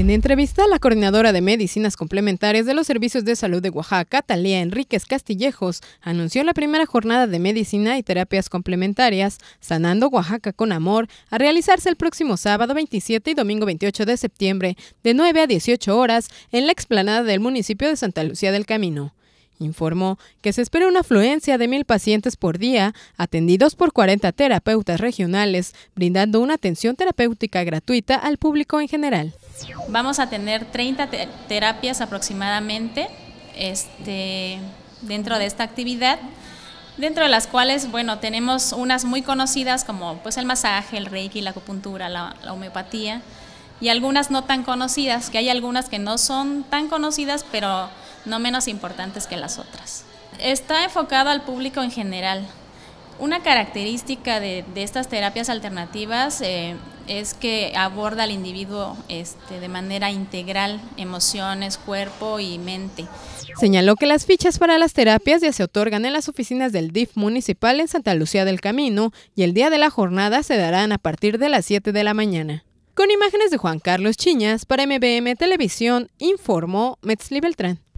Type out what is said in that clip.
En entrevista, la coordinadora de medicinas complementarias de los servicios de salud de Oaxaca, Talía Enríquez Castillejos, anunció la primera jornada de medicina y terapias complementarias, Sanando Oaxaca con Amor, a realizarse el próximo sábado 27 y domingo 28 de septiembre, de 9 a 18 horas, en la explanada del municipio de Santa Lucía del Camino. Informó que se espera una afluencia de mil pacientes por día, atendidos por 40 terapeutas regionales, brindando una atención terapéutica gratuita al público en general. Vamos a tener 30 terapias aproximadamente este, dentro de esta actividad, dentro de las cuales, bueno, tenemos unas muy conocidas como pues, el masaje, el reiki, la acupuntura, la, homeopatía, y algunas no tan conocidas, que hay algunas que no son tan conocidas, pero no menos importantes que las otras. Está enfocado al público en general. Una característica de, estas terapias alternativas eh, es que aborda al individuo este, de manera integral, emociones, cuerpo y mente. Señaló que las fichas para las terapias ya se otorgan en las oficinas del DIF municipal en Santa Lucía del Camino y el día de la jornada se darán a partir de las 7 de la mañana. Con imágenes de Juan Carlos Chiñas para MBM Televisión, informó Metzli Beltrán.